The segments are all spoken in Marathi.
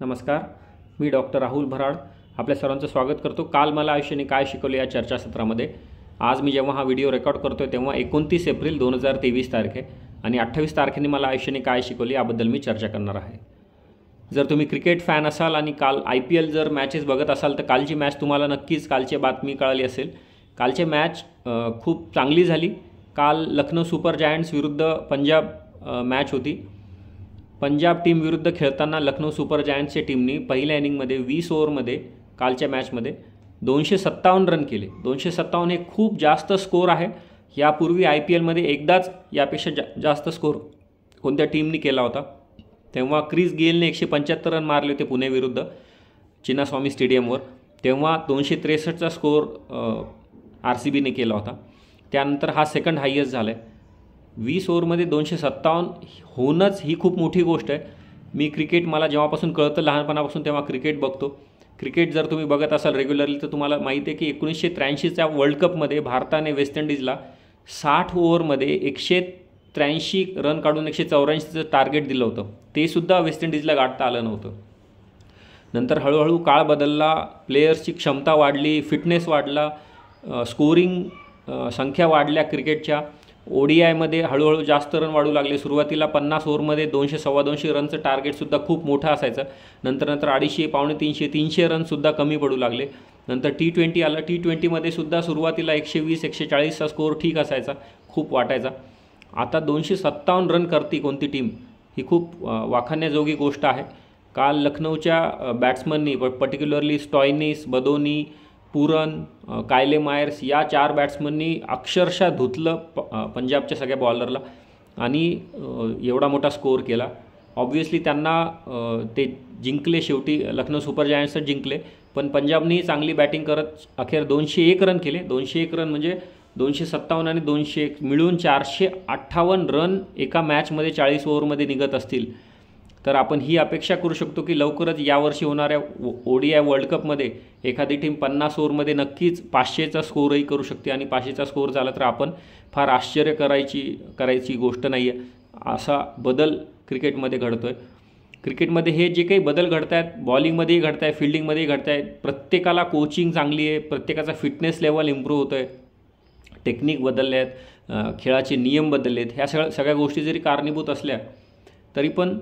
नमस्कार मी डॉक्टर राहुल भराड आपल्या सर्वांचं स्वागत करतो काल मला आयुष्याने काय शिकवलं या चर्चासत्रामध्ये आज मी जेव्हा हा व्हिडिओ रेकॉर्ड करतो आहे तेव्हा एकोणतीस एप्रिल दोन हजार तेवीस तारखे आणि अठ्ठावीस तारखेने मला आयुष्याने काय शिकवले याबद्दल मी चर्चा करणार आहे जर तुम्ही क्रिकेट फॅन असाल आणि काल आय पी एल जर मॅचेस बघत असाल तर कालची मॅच तुम्हाला नक्कीच कालची बातमी कळाली असेल कालचे मॅच खूप चांगली झाली काल लखनौ सुपर जायंट्स विरुद्ध पंजाब मॅच होती पंजाब टीम विरुद्ध खेळताना लखनौ सुपर जायंट्सच्या टीमनी पहिल्या इनिंगमध्ये वीस ओव्हरमध्ये कालच्या मॅचमध्ये दोनशे सत्तावन्न रन केले दोनशे सत्तावन्न हे खूप जास्त स्कोर आहे यापूर्वी आय पी एलमध्ये एकदाच यापेक्षा जा जास्त स्कोर कोणत्या टीमनी केला होता तेव्हा क्रिस गेलने एकशे पंच्याहत्तर रन मारले होते पुणेविरुद्ध चिनास्वामी स्टेडियमवर तेव्हा दोनशे त्रेसष्टचा स्कोअर आर सी बीने केला होता त्यानंतर हा सेकंड हायेस्ट झाला आहे वीस ओवरमध्ये दोनशे सत्तावन्न होणंच ही खूप मोठी गोष्ट आहे मी क्रिकेट मला जेव्हापासून कळतं लहानपणापासून तेव्हा क्रिकेट बघतो क्रिकेट जर तुम्ही बघत असाल रेग्युलरली तर तुम्हाला माहिती आहे की एकोणीसशे त्र्याऐंशीच्या वर्ल्ड कपमध्ये भारताने वेस्ट इंडिजला साठ ओव्हरमध्ये एकशे त्र्याऐंशी रन काढून एकशे चौऱ्याऐंशीचं टार्गेट दिलं होतं ते सुद्धा वेस्ट इंडिजला गाठता आलं नव्हतं नंतर हळूहळू काळ बदलला प्लेयर्सची क्षमता वाढली फिटनेस वाढला स्कोरिंग संख्या वाढल्या क्रिकेटच्या ओडीआयमध्ये हळूहळू जास्त रन वाढू लागले सुरुवातीला पन्नास ओव्हरमध्ये दोनशे सव्वा दोनशे रनचं टार्गेटसुद्धा खूप मोठं असायचं नंतर नंतर अडीचशे पावणे तीनशे तीनशे रनसुद्धा कमी पडू लागले नंतर टी ट्वेंटी आलं टी ट्वेंटीमध्ये सुद्धा सुरुवातीला एकशे वीस एकशे चाळीसचा स्कोअर ठीक असायचा खूप वाटायचा आता दोनशे सत्तावन्न रन करते कोणती टीम ही खूप वाखाण्याजोगी गोष्ट आहे काल लखनौच्या बॅट्समननी पर्टिक्युलरली स्टॉयनीस बदोनी पुरन कायले मायर्स या चार बॅट्समननी अक्षरशः धुतलं प पंजाबच्या सगळ्या बॉलरला आणि एवढा मोठा स्कोअर केला ऑब्व्हियसली त्यांना ते जिंकले शेवटी लखनौ सुपर जायंट्सच जिंकले पण पंजाबनी चांगली बॅटिंग करत अखेर दोनशे एक रन केले दोनशे एक रन म्हणजे दोनशे सत्तावन्न आणि दोनशे एक मिळून चारशे अठ्ठावन्न रन एका मॅचमध्ये चाळीस ओव्हरमध्ये निघत असतील तर आपण ही अपेक्षा करू शकतो की लवकरच यावर्षी होणाऱ्या ओडीआय वर्ल्ड कपमध्ये एखादी टीम पन्नास ओवरमध्ये नक्कीच पाचशेचा स्कोअरही करू शकते आणि पाचशेचा स्कोअर झाला तर आपण फार आश्चर्य करायची करायची गोष्ट नाही आहे असा बदल क्रिकेटमध्ये घडतो आहे क्रिकेटमध्ये हे जे काही बदल घडत आहेत बॉलिंगमध्येही घडत आहे फिल्डिंगमध्येही घडत आहेत प्रत्येकाला कोचिंग चांगली आहे प्रत्येकाचा फिटनेस लेवल इम्प्रूव्ह होतो आहे टेक्निक बदलले आहेत खेळाचे नियम बदलले आहेत ह्या सगळ्या सगळ्या गोष्टी जरी कारणीभूत असल्या तरी पण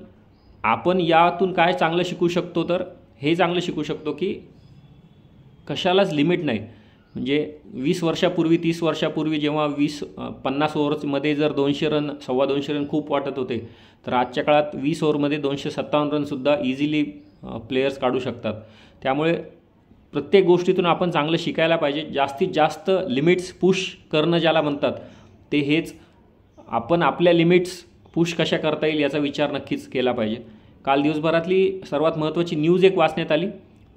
आपण यातून काय चांगलं शिकू शकतो तर हे चांगलं शिकू शकतो की कशालाच लिमिट नाही म्हणजे वीस वर्षापूर्वी तीस वर्षापूर्वी जेव्हा वीस पन्नास ओव्हरमध्ये जर दोनशे रन सव्वा दोनशे रन खूप वाटत होते तर आजच्या काळात वीस ओव्हरमध्ये दोनशे सत्तावन्न रनसुद्धा इझिली प्लेयर्स काढू शकतात त्यामुळे प्रत्येक गोष्टीतून आपण चांगलं शिकायला पाहिजे जास्तीत जास्त लिमिट्स पुश करणं ज्याला म्हणतात ते हेच आपण आपल्या लिमिट्स पुश कशा करता येईल याचा विचार नक्कीच केला पाहिजे काल दिवसभरातली सर्वात महत्त्वाची न्यूज एक वाचण्यात आली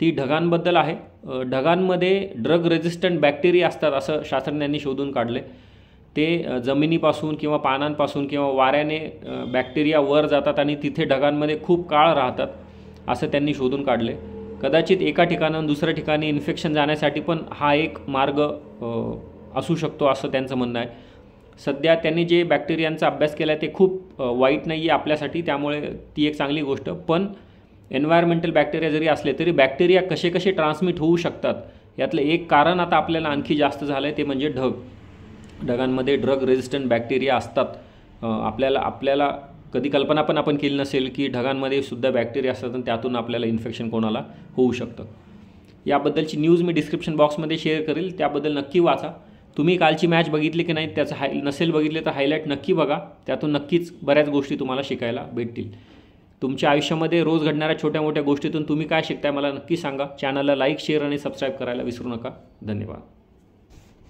ती ढगांबद्दल आहे ढगांमध्ये ड्रग रेजिस्टंट बॅक्टेरिया असतात असं शास्त्रज्ञांनी शोधून काढले ते जमिनीपासून किंवा पानांपासून किंवा वाऱ्याने बॅक्टेरिया वर जातात आणि तिथे ढगांमध्ये खूप काळ राहतात असं त्यांनी शोधून काढले कदाचित एका ठिकाणाहून दुसऱ्या ठिकाणी इन्फेक्शन जाण्यासाठी पण हा एक मार्ग असू शकतो असं त्यांचं म्हणणं आहे सध्या त्यांनी जे बॅक्टेरियांचा अभ्यास केला आहे ते खूप वाईट नाही आहे आपल्यासाठी त्यामुळे ती एक चांगली गोष्ट पण एन्व्हायरमेंटल बॅक्टेरिया जरी असले तरी बॅक्टेरिया कसे कसे ट्रान्समिट होऊ शकतात यातलं एक कारण आता आपल्याला आणखी जास्त झालं आहे ते म्हणजे ढग ढगांमध्ये ड्रग रेझिस्टंट बॅक्टेरिया असतात आपल्याला आपल्याला कधी कल्पना पण आपण केली नसेल की ढगांमध्ये सुद्धा बॅक्टेरिया असतात आणि त्यातून आपल्याला इन्फेक्शन कोणाला होऊ शकतं याबद्दलची न्यूज मी डिस्क्रिप्शन बॉक्समध्ये शेअर करेल त्याबद्दल नक्की वाचा तुम्ही कालची मॅच बघितली की नाही त्याचं हाय नसेल बघितले तर हायलाईट नक्की बघा त्यातून नक्कीच बऱ्याच गोष्टी तुम्हाला शिकायला भेटतील तुमच्या आयुष्यामध्ये रोज घडणाऱ्या छोट्या मोठ्या गोष्टीतून तुम्ही काय शिकताय मला नक्की सांगा चॅनलला लाईक शेअर आणि सबस्क्राईब करायला विसरू नका धन्यवाद